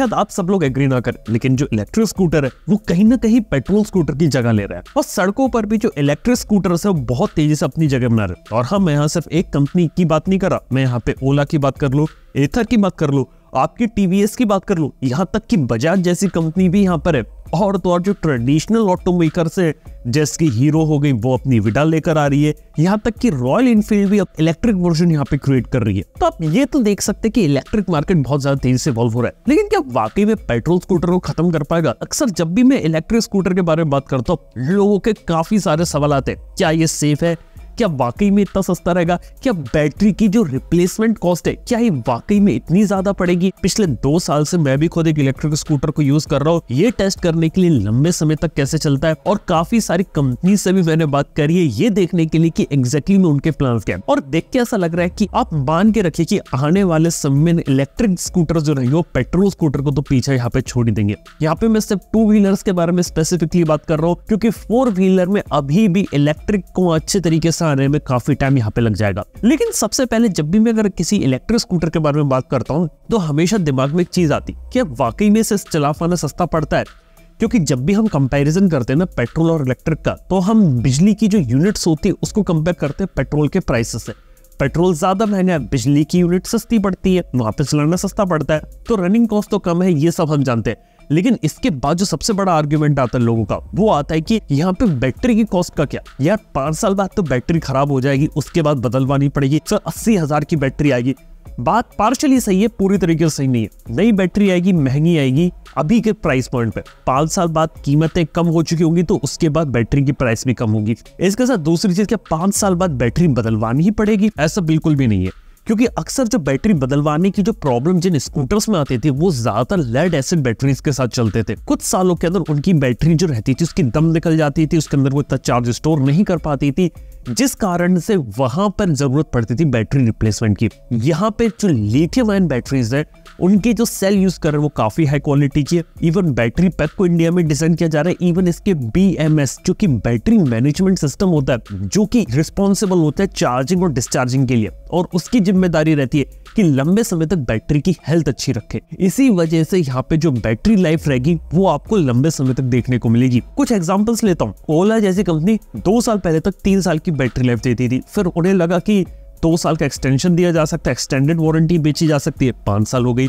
शायद आप सब लोग एग्री ना करें लेकिन जो इलेक्ट्रिक स्कूटर है वो कहीं ना कहीं पेट्रोल स्कूटर की जगह ले रहा है और सड़कों पर भी जो इलेक्ट्रिक स्कूटर है वो बहुत तेजी से अपनी जगह बना रहे और हाँ मैं यहाँ सिर्फ एक कंपनी की बात नहीं कर रहा मैं यहाँ पे ओला की बात कर लू एथर की बात कर लो आपकी टीवीएस की बात कर लो यहाँ तक कि बजाज जैसी कंपनी भी यहाँ पर है और तो और जो ट्रेडिशनल ऑटो मेकर्स जैसे कि हीरो हो गई वो अपनी विडा लेकर आ रही है यहाँ तक कि रॉयल इनफील्ड भी अब इलेक्ट्रिक वर्जन यहाँ पे क्रिएट कर रही है तो आप ये तो देख सकते हैं कि इलेक्ट्रिक मार्केट बहुत ज्यादा तेजी से इवॉल्व हो रहा है लेकिन क्या वाकई में पेट्रोल स्कूटर को खत्म कर पाएगा अक्सर जब भी मैं इलेक्ट्रिक स्कूटर के बारे में बात करता हूँ लोगों के काफी सारे सवाल आते हैं क्या ये सेफ है क्या वाकई में इतना सस्ता रहेगा क्या बैटरी की जो रिप्लेसमेंट कॉस्ट है क्या ये वाकई में इतनी ज्यादा पड़ेगी पिछले दो साल से मैं भी खुद एक इलेक्ट्रिक स्कूटर को यूज कर रहा हूँ ये टेस्ट करने के लिए लंबे समय तक कैसे चलता है और काफी सारी कंपनी से भी मैंने बात करी है ये देखने के लिए की एग्जैक्टली में उनके प्लान क्या है और देख के ऐसा लग रहा है की आप मान के रखिए की आने वाले समय में इलेक्ट्रिक स्कूटर जो रहेंगे वो पेट्रोल स्कूटर को तो पीछे यहाँ पे छोड़ देंगे यहाँ पे मैं सिर्फ टू व्हीलर के बारे में स्पेसिफिकली बात कर रहा हूँ क्योंकि फोर व्हीलर में अभी भी इलेक्ट्रिक को अच्छे तरीके से आने में काफी टाइम यहाँ पे लग जाएगा लेकिन सबसे पहले जब भी मैं अगर किसी इलेक्ट्रिक स्कूटर के बारे में बात करता हूँ तो हमेशा दिमाग में एक चीज आती की वाकई में इसे चला पाना सस्ता पड़ता है क्योंकि जब भी हम कंपैरिजन करते हैं ना पेट्रोल और इलेक्ट्रिक का तो हम बिजली की जो यूनिट्स होती है उसको कंपेयर करते हैं पेट्रोल के प्राइस से पेट्रोल ज्यादा महंगा है बिजली की यूनिट सस्ती पड़ती है वहां पर चलाना सस्ता पड़ता है तो रनिंग कॉस्ट तो कम है ये सब हम जानते हैं लेकिन इसके बाद जो सबसे बड़ा आर्ग्यूमेंट आता है लोगों का वो आता है कि यहाँ पे बैटरी की कॉस्ट का क्या यार पांच साल बाद तो बैटरी खराब हो जाएगी उसके बाद बदलवानी पड़ेगी सर अस्सी हजार की बैटरी आएगी बात पार्शली सही है पूरी तरीके से सही नहीं है नई बैटरी आएगी महंगी आएगी अभी के प्राइस पॉइंट पे पांच साल बाद कीमतें कम हो चुकी होंगी तो उसके बाद बैटरी की प्राइस भी कम होगी इसके साथ दूसरी चीज क्या पांच साल बाद बैटरी बदलवानी ही पड़ेगी ऐसा बिल्कुल भी नहीं है क्योंकि अक्सर जो बैटरी बदलवाने की जो प्रॉब्लम जिन स्कूटर्स में आती थी वो ज्यादातर लेड एसिड बैटरीज के साथ चलते थे कुछ सालों के अंदर उनकी बैटरी जो रहती थी उसकी दम निकल जाती थी उसके अंदर वो इतना चार्ज स्टोर नहीं कर पाती थी जिस कारण से वहां पर जरूरत पड़ती थी बैटरी रिप्लेसमेंट की यहाँ पे जो लिथियम आयन बैटरीज है उनके जो सेल यूज कर रहे हैं वो काफी हाई क्वालिटी की है इवन बैटरी पैक को इंडिया में डिजाइन किया जा रहा है इवन इसके बी जो कि बैटरी मैनेजमेंट सिस्टम होता है जो कि रिस्पॉन्सिबल होता है चार्जिंग और डिस्चार्जिंग के लिए और उसकी जिम्मेदारी रहती है कि लंबे समय तक बैटरी की हेल्थ अच्छी रखे इसी वजह से यहाँ पे जो बैटरी लाइफ रहेगी वो आपको लंबे समय तक देखने को मिलेगी कुछ एग्जाम्पल्स लेता हूँ ओला जैसी कंपनी दो साल पहले तक तीन साल की बैटरी लाइफ देती थी फिर उन्हें लगा कि दो साल का एक्सटेंशन दिया जा सकता है एक्सटेंडेड वारंटी बेची जा सकती है पाँच साल हो गई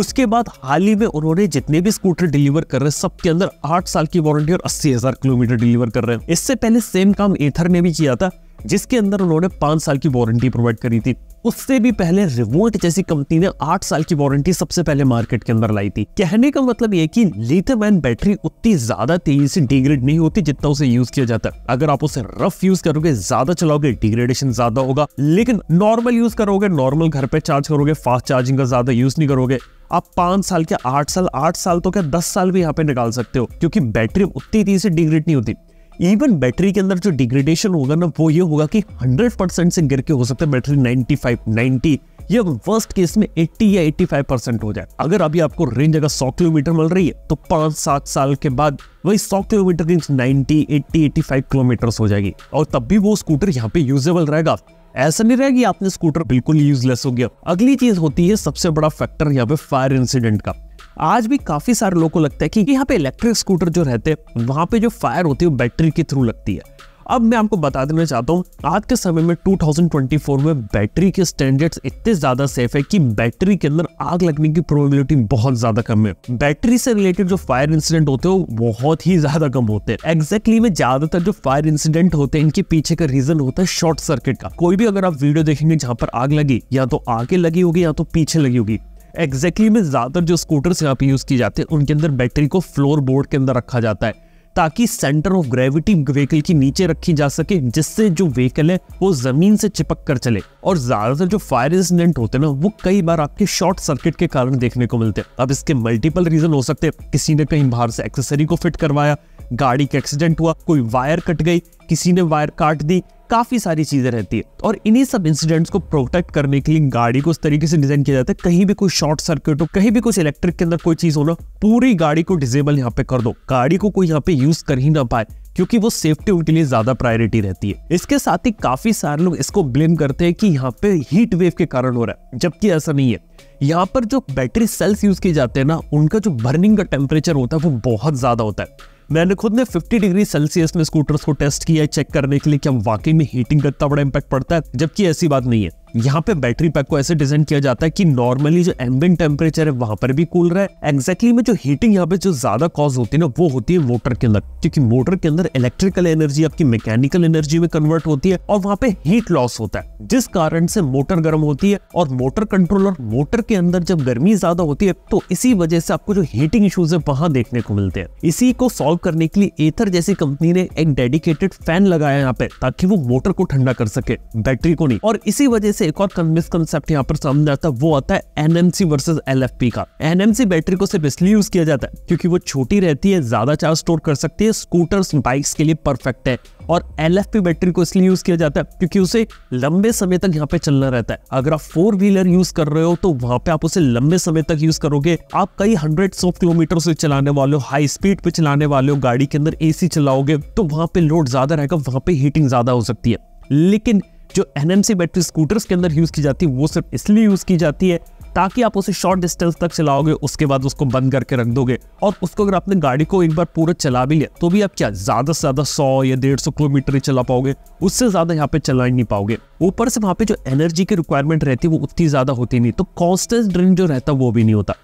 उसके बाद हाल ही में उन्होंने जितने भी स्कूटर डिलीवर कर रहे हैं सबके अंदर आठ साल की वारंटी और अस्सी हजार किलोमीटर डिलीवर कर रहे हैं इससे पहले सेम काम एथर ने भी किया था जिसके अंदर उन्होंने पांच साल की वारंटी प्रोवाइड करी थी उससे भी पहले रिवोल्ट जैसी कंपनी ने आठ साल की वारंटी सबसे पहले मार्केट के अंदर लाई थी कहने का मतलब ये कि लिथियम आयन बैटरी उतनी ज्यादा तेजी से डिग्रेड नहीं होती जितना उसे यूज किया जाता है अगर आप उसे रफ यूज करोगे ज्यादा चलाओगे डिग्रेडेशन ज्यादा होगा लेकिन नॉर्मल यूज करोगे नॉर्मल घर पे चार्ज करोगे फास्ट चार्जिंग का ज्यादा यूज नहीं करोगे आप पांच साल के आठ साल आठ साल तो क्या दस साल भी यहाँ पे निकाल सकते हो क्योंकि बैटरी उतनी तेजी से डिग्रेड नहीं होती इवन बैटरी के अंदर जो डिग्रेडेशन होगा ना वो ये होगा कि 100 परसेंट से गिर के हो सकता है बैटरी 95, 90 या वर्स्ट केस में 80 या 85 परसेंट हो जाए अगर अभी आपको रेंज अगर 100 किलोमीटर मिल रही है तो पांच सात साल के बाद वही 100 किलोमीटर रेंज 90, 80, 85 किलोमीटर हो जाएगी और तब भी वो स्कूटर यहाँ पे यूजेबल रहेगा ऐसा नहीं रहेगी आपने स्कूटर बिल्कुल यूजलेस हो गया अगली चीज होती है सबसे बड़ा फैक्टर यहाँ पे फायर इंसिडेंट का आज भी काफी सारे लोगों को लगता है कि यहाँ पे इलेक्ट्रिक स्कूटर जो रहते हैं वहां पे जो फायर होती है वो बैटरी के थ्रू लगती है अब मैं आपको बता देना चाहता हूँ आज के समय में 2024 में बैटरी के स्टैंडर्ड्स इतने ज्यादा सेफ है कि बैटरी के अंदर आग लगने की प्रोबेबिलिटी बहुत ज्यादा कम है बैटरी से रिलेटेड जो फायर इंसिडेंट होते हैं वो बहुत ही ज्यादा कम होते हैं एग्जैक्टली में ज्यादातर जो फायर इंसिडेंट होते हैं इनके पीछे का रीजन होता है शॉर्ट सर्किट का कोई भी अगर आप वीडियो देखेंगे जहाँ पर आग लगी या तो आगे लगी होगी या तो पीछे लगी होगी एग्जैक्टली exactly में ज़्यादातर जो स्कूटर्स यहाँ पे यूज़ किए जाते हैं उनके अंदर बैटरी को फ्लोर बोर्ड के अंदर रखा जाता है ताकि सेंटर ऑफ ग्रेविटी व्हीकल की नीचे रखी जा सके जिससे जो व्हीकल है वो जमीन से चिपक कर चले और ज्यादातर जो फायर इंसिडेंट होते हैं ना वो कई बार आपके शॉर्ट सर्किट के कारण देखने को मिलते हैं अब इसके मल्टीपल रीजन हो सकते हैं किसी ने कहीं बाहर से एक्सेसरी को फिट करवाया गाड़ी का एक्सीडेंट हुआ कोई वायर कट गई किसी ने वायर काट दी काफ़ी सारी चीज़ें रहती है और इन्हीं सब इंसिडेंट्स को प्रोटेक्ट करने के लिए गाड़ी को उस तरीके से डिज़ाइन किया जाता है कहीं भी कोई शॉर्ट सर्किट हो कहीं भी कुछ इलेक्ट्रिक के अंदर कोई चीज़ हो ना पूरी गाड़ी को डिजेबल यहाँ पे कर दो गाड़ी को कोई यहाँ पे यूज़ कर ही ना पाए क्योंकि वो सेफ्टी उनके लिए ज्यादा प्रायोरिटी रहती है इसके साथ ही काफी सारे लोग इसको ब्लेम करते हैं कि यहाँ पे हीट वेव के कारण हो रहा है जबकि ऐसा नहीं है यहाँ पर जो बैटरी सेल्स यूज किए जाते हैं ना उनका जो बर्निंग का टेम्परेचर होता है वो बहुत ज्यादा होता है मैंने खुद ने 50 डिग्री सेल्सियस में स्कूटर्स को टेस्ट किया चेक करने के लिए कि हम वाकई में हीटिंग का इतना बड़ा इंपैक्ट पड़ता है जबकि ऐसी बात नहीं है यहाँ पे बैटरी पैक को ऐसे डिजाइन किया जाता है कि नॉर्मली जो एम्बिन टेम्परेचर है वहां पर भी कूल रहा है एग्जैक्टली exactly में जो हीटिंग यहाँ पे जो ज्यादा कॉज होती है ना वो होती है मोटर के अंदर क्योंकि मोटर के अंदर इलेक्ट्रिकल एनर्जी आपकी मैकेनिकल एनर्जी में कन्वर्ट होती है और वहां पे हीट लॉस होता है जिस कारण से मोटर गर्म होती है और मोटर कंट्रोलर मोटर के अंदर जब गर्मी ज्यादा होती है तो इसी वजह से आपको जो हीटिंग इशूज है वहां देखने को मिलते हैं इसी को सोल्व करने के लिए एथर जैसी कंपनी ने एक डेडिकेटेड फैन लगाया यहाँ पे ताकि वो मोटर को ठंडा कर सके बैटरी को नहीं और इसी वजह से से एक और मिसकनसेप्ट यहाँ पर सामने आता है वो आता है एनएमसी वर्सेस एलएफपी का एनएमसी बैटरी को सिर्फ इसलिए यूज किया जाता है क्योंकि वो छोटी रहती है ज्यादा चार्ज स्टोर कर सकती है स्कूटर्स बाइक्स के लिए परफेक्ट है और एल बैटरी को इसलिए यूज किया जाता है क्योंकि उसे लंबे समय तक यहाँ पे चलना रहता है अगर आप फोर व्हीलर यूज कर रहे हो तो वहां पे आप उसे लंबे समय तक यूज करोगे आप कई हंड्रेड सौ किलोमीटर से चलाने वाले हो हाई स्पीड पे चलाने वाले हो गाड़ी के अंदर एसी चलाओगे तो वहां पे लोड ज्यादा रहेगा वहां पे हीटिंग ज्यादा हो सकती है लेकिन जो एन बैटरी स्कूटर्स के अंदर यूज़ की जाती है वो सिर्फ इसलिए यूज़ की जाती है ताकि आप उसे शॉर्ट डिस्टेंस तक चलाओगे उसके बाद उसको बंद करके रख दोगे और उसको अगर आपने गाड़ी को एक बार पूरा चला भी लिया तो भी आप क्या ज़्यादा से ज़्यादा सौ या डेढ़ सौ किलोमीटर ही चला पाओगे उससे ज़्यादा यहाँ पे चला ही नहीं पाओगे ऊपर से वहाँ पे जो एनर्जी की रिक्वायरमेंट रहती है वो उतनी ज़्यादा होती नहीं तो कॉन्स्टेंट ड्रिंक जो रहता वो भी नहीं होता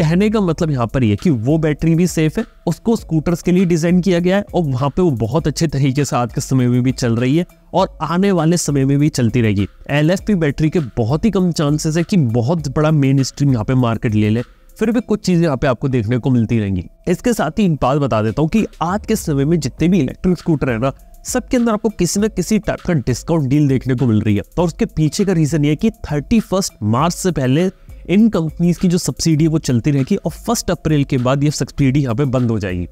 कहने का मतलब यहाँ पर यह कि वो बैटरी भी सेफ है उसको स्कूटर्स के लिए डिजाइन किया गया है और वहाँ पे वो बहुत अच्छे तरीके से आज के समय में भी चल रही है और आने वाले समय में भी चलती रहेगी एल बैटरी के बहुत ही कम चांसेस है कि बहुत बड़ा मेन स्ट्रीम यहाँ पे मार्केट ले ले फिर भी कुछ चीज़ें यहाँ पे आपको देखने को मिलती रहेंगी इसके साथ ही बात बता देता हूँ कि आज के समय में जितने भी इलेक्ट्रिक स्कूटर है ना सबके अंदर आपको किसी न किसी टाइप का डिस्काउंट डील देखने को मिल रही है और उसके पीछे का रीजन ये कि थर्टी मार्च से पहले इन कंपनीज की जो सब्सिडी वो चलती रहेगी और फर्स्ट अप्रैल के बाद ये सब्सिडी यहाँ पे बंद हो जाएगी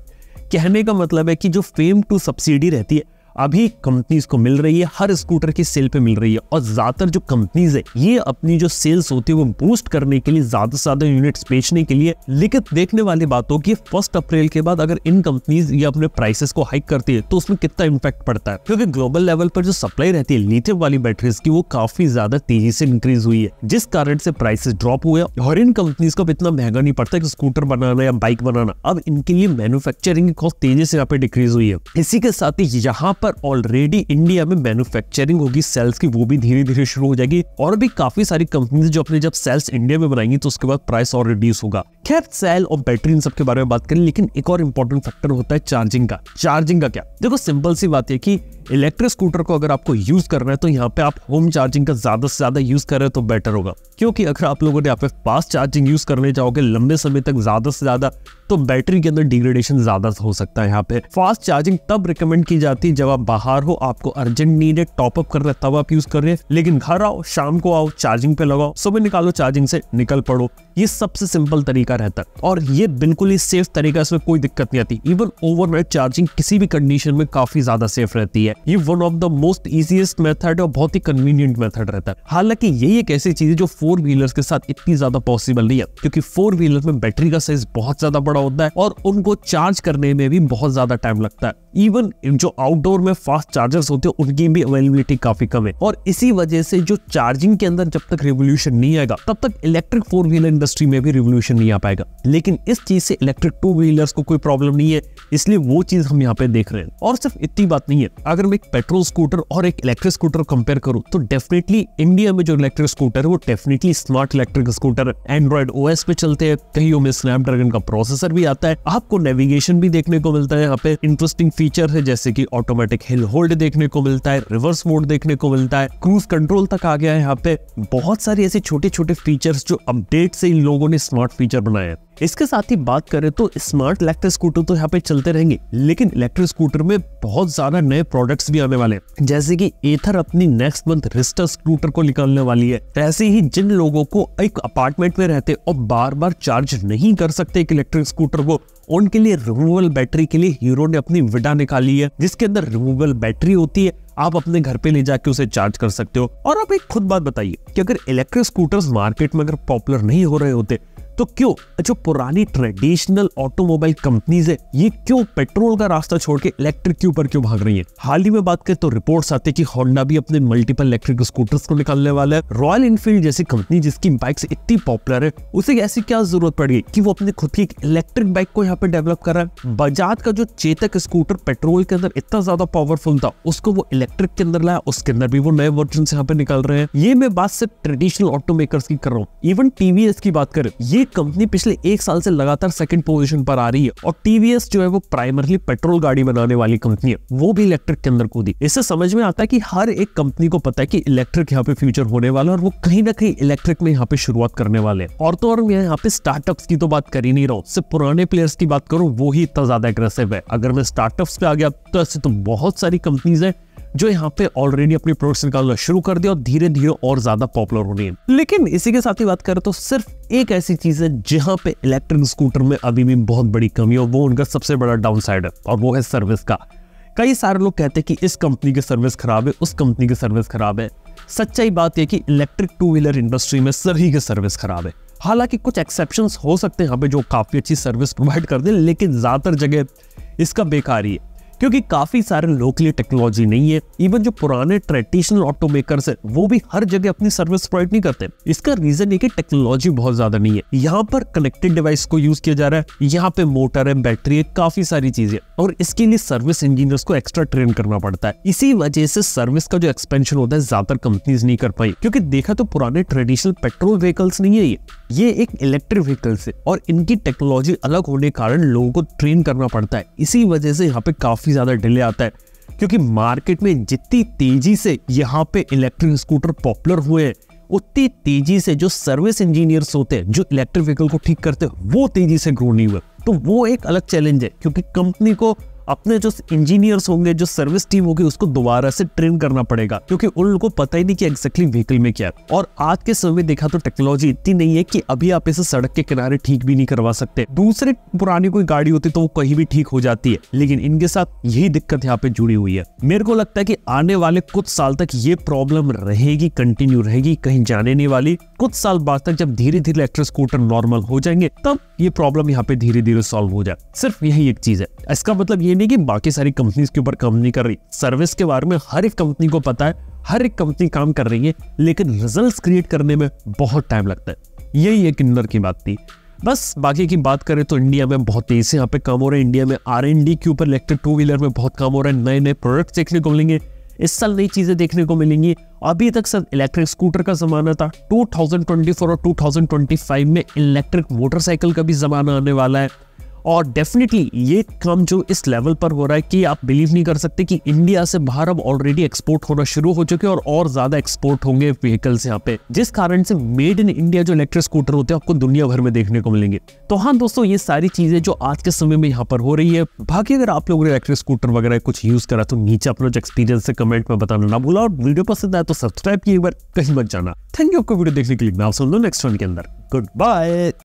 कहने का मतलब है कि जो फेम टू सब्सिडी रहती है अभी कंपनीज को मिल रही है हर स्कूटर की सेल पे मिल रही है और ज्यादातर जो कंपनीज है ये अपनी जो सेल्स होती है वो बूस्ट करने के लिए ज्यादा से ज्यादा यूनिट्स बेचने के लिए लेकिन देखने वाली बात कि फर्स्ट अप्रैल के बाद अगर इन कंपनीज ये अपने प्राइसेस को हाइक करती है तो उसमें कितना इम्पैक्ट पड़ता है क्योंकि ग्लोबल लेवल पर जो सप्लाई रहती है लिथियम वाली बैटरीज की वो काफी ज्यादा तेजी से इंक्रीज हुई है जिस कारण से प्राइसेस ड्रॉप हुए और इन कंपनीज को इतना महंगा नहीं पड़ता कि स्कूटर बनाना या बाइक बनाना अब इनके लिए मैन्युफैक्चरिंग की कॉस्ट तेजी से यहाँ पे डिक्रीज हुई है इसी के साथ ही यहाँ पर पर ऑलरेडी इंडिया में मैन्युफैक्चरिंग होगी सेल्स की वो भी धीरे धीरे शुरू हो जाएगी और भी काफी सारी कंपनीज जो अपने जब सेल्स इंडिया में बनाएंगी तो उसके बाद प्राइस और रिड्यूस होगा खैर सेल और बैटरी इन सब के बारे में बात करें लेकिन एक और इंपॉर्टेंट फैक्टर होता है चार्जिंग का चार्जिंग का क्या देखो सिंपल सी बात है कि इलेक्ट्रिक स्कूटर को अगर आपको यूज कर रहे हैं तो यहाँ पे आप होम चार्जिंग का ज्यादा से ज्यादा यूज कर रहे हो तो बेटर होगा क्योंकि अगर आप लोगों ने यहाँ पे फास्ट चार्जिंग यूज करने जाओगे लंबे समय तक ज्यादा से ज्यादा तो बैटरी के अंदर डिग्रेडेशन ज्यादा हो सकता है यहाँ पे फास्ट चार्जिंग तब रिकमेंड की जाती है जब आप बाहर हो आपको अर्जेंट नीड है टॉपअप कर रहे तब आप यूज कर रहे हैं लेकिन घर आओ शाम को आओ चार्जिंग पे लगाओ सुबह निकालो चार्जिंग से निकल पड़ो ये सबसे सिंपल तरीका रहता है और ये बिल्कुल ही सेफ तरीका से कोई दिक्कत नहीं आती इवन ओवर चार्जिंग किसी भी कंडीशन में काफी ज्यादा सेफ रहती है ये one of the most easiest method और बहुत ही कन्वीनियंट मेथड रहता है हालांकि यही एक ऐसी चीज है जो फोर व्हीलर के साथ इतनी ज्यादा पॉसिबल नहीं है क्योंकि फोर व्हीलर में बैटरी का साइज बहुत ज्यादा बड़ा होता है और उनको चार्ज करने में भी बहुत ज्यादा टाइम लगता है इवन जो आउटडोर में फास्ट चार्जर्स होते हैं उनकी भी अवेलेबिलिटी काफी कम है और इसी वजह से जो चार्जिंग के अंदर जब तक रिवोल्यूशन नहीं आएगा तब तक इलेक्ट्रिक फोर व्हीलर इंडस्ट्री में भी रिवोल्यूशन नहीं आ पाएगा पाएगा लेकिन इस चीज से इलेक्ट्रिक टू व्हीलर्स को कोई प्रॉब्लम नहीं है इसलिए वो चीज हम यहाँ पे देख रहे हैं और सिर्फ इतनी बात नहीं है अगर मैं एक पेट्रोल स्कूटर और एक इलेक्ट्रिक स्कूटर कंपेयर करूँ तो डेफिनेटली इंडिया में जो इलेक्ट्रिक स्कूटर है वो definitely smart electric scooter Android O पे चलते हैं कहीं में स्नैपड्रैगन का प्रोसेसर भी आता है आपको नेविगेशन भी देखने को मिलता है यहाँ पे इंटरेस्टिंग फीचर है जैसे की ऑटोमेटिक हिल होल्ड देखने को मिलता है रिवर्स मोड देखने को मिलता है क्रूज कंट्रोल तक आ गया है यहाँ पे बहुत सारे ऐसे छोटे छोटे फीचर्स जो अपडेट से इन लोगों ने स्मार्ट फीचर बनाया है इसके साथ ही बात करें तो स्मार्ट इलेक्ट्रिक स्कूटर तो यहाँ पे चलते रहेंगे लेकिन इलेक्ट्रिक स्कूटर में बहुत ज्यादा नए प्रोडक्ट्स भी आने वाले हैं जैसे कि एथर अपनी नेक्स्ट मंथ रिस्टर स्कूटर को निकालने वाली है ऐसे ही जिन लोगों को एक अपार्टमेंट में रहते और बार बार चार्ज नहीं कर सकते एक इलेक्ट्रिक स्कूटर को उनके लिए रिमूवेबल बैटरी के लिए हीरो ने अपनी विडा निकाली है जिसके अंदर रिमूवेबल बैटरी होती है आप अपने घर पे ले जाके उसे चार्ज कर सकते हो और आप एक खुद बात बताइए कि अगर इलेक्ट्रिक स्कूटर्स मार्केट में अगर पॉपुलर नहीं हो रहे होते तो क्यों जो अच्छा, पुरानी ट्रेडिशनल ऑटोमोबाइल कंपनीज है ये क्यों पेट्रोल का रास्ता छोड़ के इलेक्ट्रिक के ऊपर क्यों भाग रही है हाल ही में बात करें तो रिपोर्ट आते हैं कि होंडा भी अपने मल्टीपल इलेक्ट्रिक स्कूटर्स को निकालने वाला है रॉयल इनफील्ड जैसी कंपनी जिसकी बाइक इतनी पॉपुलर है उसे ऐसी क्या जरूरत पड़ गई की वो अपने खुद की एक इलेक्ट्रिक बाइक को यहाँ पे डेवलप कर रहा है बजाज का जो चेतक स्कूटर पेट्रोल के अंदर इतना ज्यादा पावरफुल था उसको वो इलेक्ट्रिक के अंदर लाया उसके अंदर भी वो नए वर्जन यहाँ पे निकाल रहे हैं ये मैं बात सिर्फ ट्रेडिशनल ऑटोमेकर्स की कर रहा हूँ इवन टीवीएस की बात करें ये कंपनी पिछले एक साल से लगातार सेकंड पोजीशन पर आ रही है और टीवीएस जो है वो प्राइमरली पेट्रोल गाड़ी बनाने वाली कंपनी है वो भी इलेक्ट्रिक के अंदर कूदी इससे समझ में आता है कि हर एक कंपनी को पता है कि इलेक्ट्रिक यहाँ पे फ्यूचर होने वाला और वो कहीं ना कहीं इलेक्ट्रिक में यहाँ पे शुरुआत करने वाले हैं और तो और मैं यहाँ पे स्टार्टअप की तो बात कर ही नहीं रहा हूँ सिर्फ पुराने प्लेयर्स की बात करूँ वो ही इतना ज्यादा एग्रेसिव है अगर मैं स्टार्टअप्स पे आ गया तो ऐसे तो बहुत सारी कंपनीज है जो यहाँ पे ऑलरेडी अपनी प्रोडक्ट्स निकालना शुरू कर दिया और धीरे धीरे और ज्यादा पॉपुलर हो रही है लेकिन इसी के साथ ही बात करें तो सिर्फ एक ऐसी चीज है जहाँ पे इलेक्ट्रिक स्कूटर में अभी भी बहुत बड़ी कमी है वो उनका सबसे बड़ा डाउन है और वो है सर्विस का कई सारे लोग कहते हैं कि इस कंपनी की सर्विस खराब है उस कंपनी की सर्विस खराब है सच्चाई बात यह कि इलेक्ट्रिक टू व्हीलर इंडस्ट्री में सभी की सर्विस खराब है हालांकि कुछ एक्सेप्शन हो सकते हैं यहाँ पे जो काफ़ी अच्छी सर्विस प्रोवाइड कर दे लेकिन ज़्यादातर जगह इसका बेकार ही है क्योंकि काफी सारे लोकली के लिए टेक्नोलॉजी नहीं है इवन जो पुराने ट्रेडिशनल ऑटो मेकर है वो भी हर जगह अपनी सर्विस प्रोवाइड नहीं करते इसका रीजन ये टेक्नोलॉजी बहुत ज्यादा नहीं है यहाँ पर कनेक्टेड डिवाइस को यूज किया जा रहा है यहाँ पे मोटर है बैटरी है काफी सारी चीजें और इसके लिए सर्विस इंजीनियर्स को एक्स्ट्रा ट्रेन करना पड़ता है इसी वजह से सर्विस का जो एक्सपेंशन होता है ज्यादातर कंपनीज नहीं कर पाई क्योंकि देखा तो पुराने ट्रेडिशनल पेट्रोल व्हीकल्स नहीं है ये ये एक इलेक्ट्रिक व्हीकल्स है और इनकी टेक्नोलॉजी अलग होने के कारण लोगों को ट्रेन करना पड़ता है इसी वजह से यहाँ पे काफी काफ़ी ज़्यादा डिले आता है क्योंकि मार्केट में जितनी तेज़ी से यहाँ पे इलेक्ट्रिक स्कूटर पॉपुलर हुए हैं उतनी तेज़ी से जो सर्विस इंजीनियर्स होते हैं जो इलेक्ट्रिक व्हीकल को ठीक करते हैं वो तेज़ी से ग्रो नहीं हुए तो वो एक अलग चैलेंज है क्योंकि कंपनी को अपने जो इंजीनियर्स होंगे जो सर्विस टीम होगी उसको दोबारा से ट्रेन करना पड़ेगा क्योंकि उन लोगों को पता ही नहीं कि एग्जैक्टली व्हीकल में क्या है और आज के समय देखा तो टेक्नोलॉजी इतनी नहीं है कि अभी आप इसे सड़क के किनारे ठीक भी नहीं करवा सकते दूसरे पुरानी कोई गाड़ी होती तो वो कहीं भी ठीक हो जाती है लेकिन इनके साथ यही दिक्कत यहाँ पे जुड़ी हुई है मेरे को लगता है की आने वाले कुछ साल तक ये प्रॉब्लम रहेगी कंटिन्यू रहेगी कहीं जाने नहीं वाली कुछ साल बाद तक जब धीरे धीरे इलेक्ट्रिक स्कूटर नॉर्मल हो जाएंगे तब ये प्रॉब्लम यहाँ पे धीरे धीरे सॉल्व हो जाए सिर्फ यही एक चीज है इसका मतलब ये नहीं कि बाकी सारी कंपनीज के ऊपर काम नहीं कर रही सर्विस के बारे में हर एक कंपनी को पता है हर एक कंपनी काम कर रही है लेकिन रिजल्ट क्रिएट करने में बहुत टाइम लगता है यही एक इंदर की बात थी बस बाकी की बात करें तो इंडिया में बहुत तेजी से यहाँ पे काम हो रहा है इंडिया में आर के ऊपर इलेक्ट्रिक टू व्हीलर में बहुत काम हो रहा है नए नए प्रोडक्ट देखने को मिलेंगे इस साल नई चीज़ें देखने को मिलेंगी अभी तक सर इलेक्ट्रिक स्कूटर का ज़माना था 2024 और 2025 में इलेक्ट्रिक मोटरसाइकिल का भी ज़माना आने वाला है और डेफिनेटली ये काम जो इस लेवल पर हो रहा है कि आप बिलीव नहीं कर सकते कि इंडिया से बाहर अब ऑलरेडी एक्सपोर्ट होना शुरू हो चुके और और ज्यादा एक्सपोर्ट होंगे व्हीकल्स यहाँ पे जिस कारण से मेड इन इंडिया जो इलेक्ट्रिक स्कूटर होते हैं आपको दुनिया भर में देखने को मिलेंगे तो हाँ दोस्तों ये सारी चीजें जो आज के समय में यहाँ पर हो रही है बाकी अगर आप लोगों ने इलेक्ट्रिक स्कूटर वगैरह कुछ यूज करा तो नीचे अपना एक्सपीरियंस से कमेंट में बताना ना भूला और वीडियो पसंद आया तो सब्सक्राइब किए एक बार कहीं मत जाना थैंक यू आपको वीडियो देखने के लिए सुन लो नेक्स्ट वन के अंदर गुड बाय